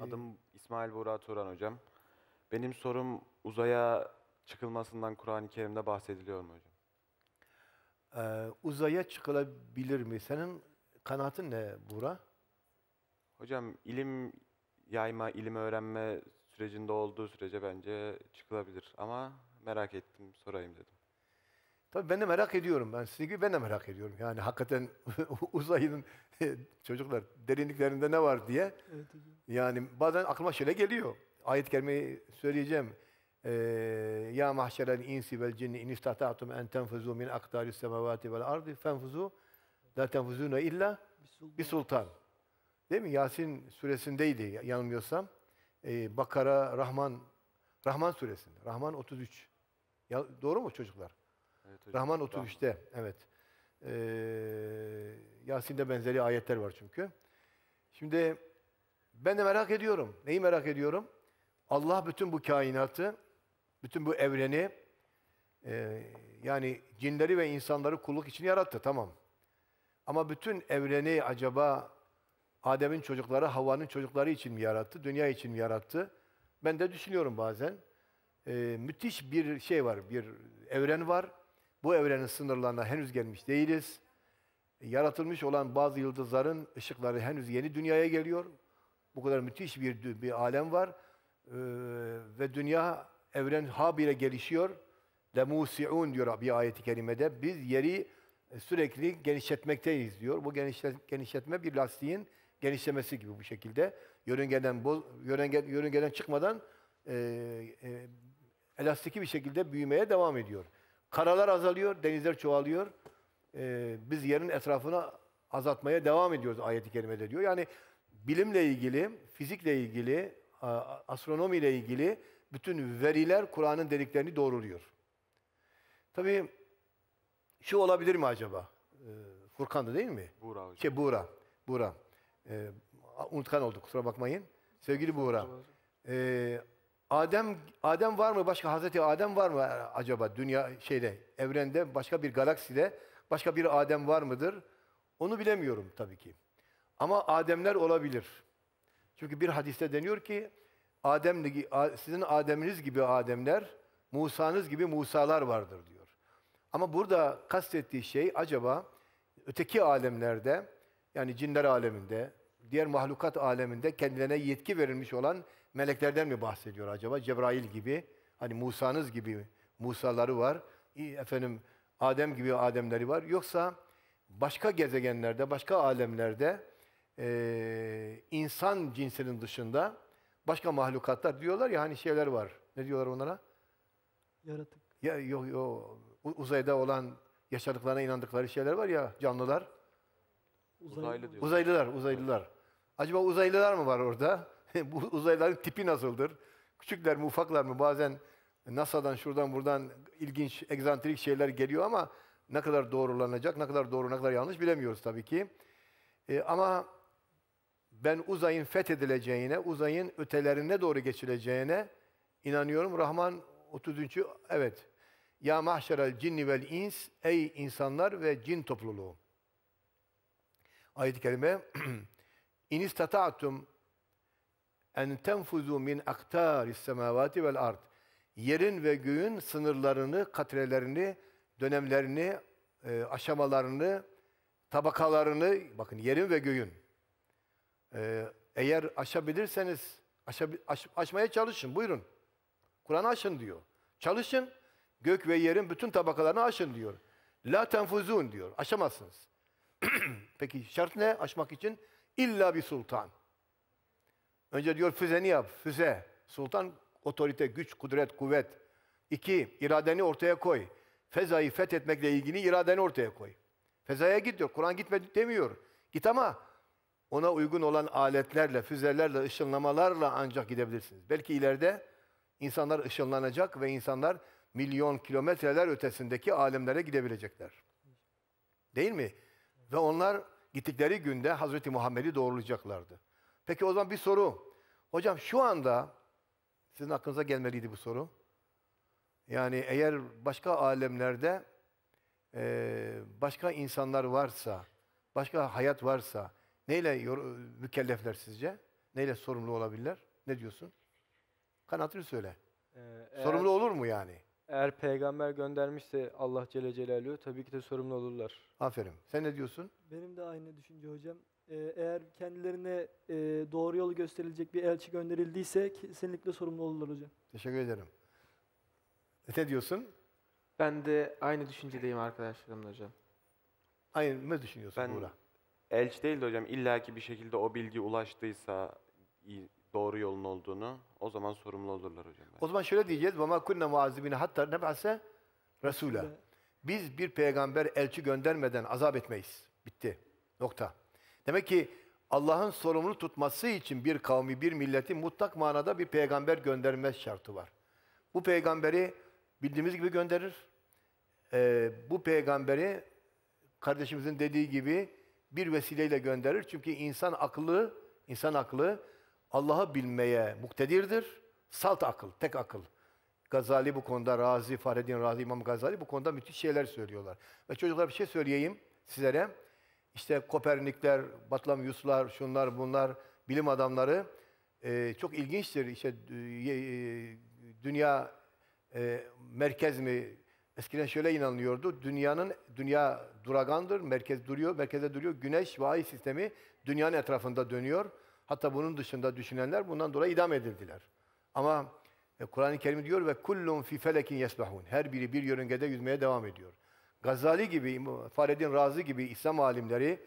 Adım İsmail Buğra Turan hocam. Benim sorum uzaya çıkılmasından Kur'an-ı Kerim'de bahsediliyor mu hocam? Ee, uzaya çıkılabilir mi? Senin kanaatin ne Buğra? Hocam ilim yayma, ilim öğrenme sürecinde olduğu sürece bence çıkılabilir. Ama merak ettim, sorayım dedim. Tabii ben de merak ediyorum. Ben sizin gibi ben de merak ediyorum. Yani hakikaten uzayın çocuklar derinliklerinde ne var diye. Evet, yani bazen aklıma şöyle geliyor. Ayet kelimeyi söyleyeceğim. Ee, ya mahşerel insi vel cinni in istatatum en tenfuzu min aktaris semavati vel ardi fenfuzu la tenfuzuna illa bir sultan. Değil mi? Yasin suresindeydi yanılmıyorsam. Ee, Bakara, Rahman, Rahman suresinde. Rahman 33. Ya, doğru mu çocuklar? Evet Rahman otur Rahman. Evet. Ee, Yasin'de benzeri ayetler var çünkü. Şimdi ben de merak ediyorum. Neyi merak ediyorum? Allah bütün bu kainatı, bütün bu evreni, e, yani cinleri ve insanları kulluk için yarattı, tamam. Ama bütün evreni acaba Adem'in çocukları, Havva'nın çocukları için mi yarattı, dünya için mi yarattı? Ben de düşünüyorum bazen. E, müthiş bir şey var, bir evren var. Bu evrenin sınırlarına henüz gelmiş değiliz. Yaratılmış olan bazı yıldızların ışıkları henüz yeni dünyaya geliyor. Bu kadar müthiş bir, bir alem var. Ee, ve dünya evren habire gelişiyor. لَمُوسِعُونَ diyor bir ayeti kerimede. Biz yeri e, sürekli genişletmekteyiz diyor. Bu genişlet, genişletme bir lastiğin genişlemesi gibi bu şekilde. Yörüngeden, boz, yörünge, yörüngeden çıkmadan e, e, elastiki bir şekilde büyümeye devam ediyor. Karalar azalıyor, denizler çoğalıyor. Ee, biz yerin etrafını azaltmaya devam ediyoruz ayeti kerimede diyor. Yani bilimle ilgili, fizikle ilgili, astronomiyle ilgili bütün veriler Kur'an'ın dediklerini doğruluyor. Tabii şu olabilir mi acaba? Ee, Furkan'dı değil mi? Buğra hocam. Şey, Buğra. Buğra. Ee, unutkan olduk kusura bakmayın. Sevgili Buğra. Ee, Adem Adem var mı başka Hazreti Adem var mı acaba dünya şeyde evrende başka bir galakside başka bir Adem var mıdır? Onu bilemiyorum tabii ki. Ama Ademler olabilir. Çünkü bir hadiste deniyor ki Adem sizin Adem'iniz gibi Ademler, Musa'nız gibi Musa'lar vardır diyor. Ama burada kastettiği şey acaba öteki alemlerde yani cinler aleminde, diğer mahlukat aleminde kendilerine yetki verilmiş olan meleklerden mi bahsediyor acaba? Cebrail gibi, hani Musa'nız gibi Musa'ları var, efendim Adem gibi Ademleri var. Yoksa başka gezegenlerde, başka alemlerde e, insan cinsinin dışında başka mahlukatlar diyorlar ya hani şeyler var. Ne diyorlar onlara? Yaratık. Ya yok yok uzayda olan yaşadıklarına inandıkları şeyler var ya canlılar. Uzaylı, diyorlar. Uzaylılar, uzaylılar. Acaba uzaylılar mı var orada? bu uzaylıların tipi nasıldır? Küçükler mi, ufaklar mı? Bazen NASA'dan şuradan buradan ilginç, egzantrik şeyler geliyor ama ne kadar doğrulanacak, ne kadar doğru, ne kadar yanlış bilemiyoruz tabii ki. E, ama ben uzayın fethedileceğine, uzayın ötelerine doğru geçileceğine inanıyorum. Rahman 33. evet. Ya mahşerel cinni vel ins ey insanlar ve cin topluluğu. Ayet-i kerime İnistata'tum en tenfuzu min aktaris semavati vel ard. Yerin ve göğün sınırlarını, katrelerini, dönemlerini, e, aşamalarını, tabakalarını, bakın yerin ve göğün. E, eğer aşabilirseniz, aşa, aş, aşmaya çalışın, buyurun. Kur'an'ı aşın diyor. Çalışın, gök ve yerin bütün tabakalarını aşın diyor. La tenfuzun diyor, aşamazsınız. Peki şart ne aşmak için? İlla bir sultan. Önce diyor füzeni yap, füze. Sultan otorite, güç, kudret, kuvvet. İki, iradeni ortaya koy. Fezayı fethetmekle ilgili iradeni ortaya koy. Fezaya git diyor. Kur'an gitme demiyor. Git ama ona uygun olan aletlerle, füzelerle, ışınlamalarla ancak gidebilirsiniz. Belki ileride insanlar ışınlanacak ve insanlar milyon kilometreler ötesindeki alemlere gidebilecekler. Değil mi? Ve onlar gittikleri günde Hazreti Muhammed'i doğrulayacaklardı. Peki o zaman bir soru. Hocam şu anda sizin aklınıza gelmeliydi bu soru. Yani eğer başka alemlerde e, başka insanlar varsa, başka hayat varsa neyle mükellefler sizce? Neyle sorumlu olabilirler? Ne diyorsun? Kanatını söyle. Ee, eğer, sorumlu olur mu yani? Eğer peygamber göndermişse Allah Celle Celaluhu tabii ki de sorumlu olurlar. Aferin. Sen ne diyorsun? Benim de aynı düşünce hocam. Ee, eğer kendilerine e, doğru yolu gösterilecek bir elçi gönderildiyse kesinlikle sorumlu olurlar hocam. Teşekkür ederim. E, ne diyorsun? Ben de aynı düşüncedeyim arkadaşlarımla hocam. Aynı ne düşünüyorsun ben, Buğra? Elçi değil de hocam illaki bir şekilde o bilgi ulaştıysa doğru yolun olduğunu o zaman sorumlu olurlar hocam. Ben. O zaman şöyle diyeceğiz. وَمَا كُنَّ hatta ne نَبْعَسَ رَسُولًا Biz bir peygamber elçi göndermeden azap etmeyiz. Bitti. Nokta. Demek ki Allah'ın sorumlu tutması için bir kavmi, bir milleti mutlak manada bir peygamber göndermez şartı var. Bu peygamberi bildiğimiz gibi gönderir. Ee, bu peygamberi kardeşimizin dediği gibi bir vesileyle gönderir. Çünkü insan aklı, insan aklı Allah'ı bilmeye muktedirdir. Salt akıl, tek akıl. Gazali bu konuda Razi, Fahreddin Razi, İmam Gazali bu konuda müthiş şeyler söylüyorlar. Ve çocuklar bir şey söyleyeyim sizlere. İşte Kopernikler, Batlamyuslar, şunlar bunlar bilim adamları e, çok ilginçtir. İşte e, e, dünya e, merkez mi? Eskiden şöyle inanılıyordu. Dünyanın dünya duragandır. Merkez duruyor, merkeze duruyor. Güneş ve ay sistemi dünyanın etrafında dönüyor. Hatta bunun dışında düşünenler bundan dolayı idam edildiler. Ama e, Kur'an-ı Kerim diyor ve kullun fi felekin yesbahun. Her biri bir yörüngede yüzmeye devam ediyor. Gazali gibi, Fahreddin Razi gibi İslam alimleri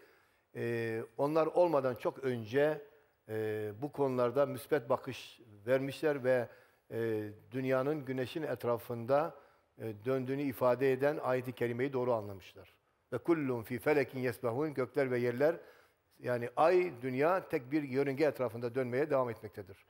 e, onlar olmadan çok önce e, bu konularda müsbet bakış vermişler ve e, dünyanın güneşin etrafında e, döndüğünü ifade eden ayet-i kerimeyi doğru anlamışlar. Ve kullun fi felekin yesbahun gökler ve yerler yani ay, dünya tek bir yörünge etrafında dönmeye devam etmektedir.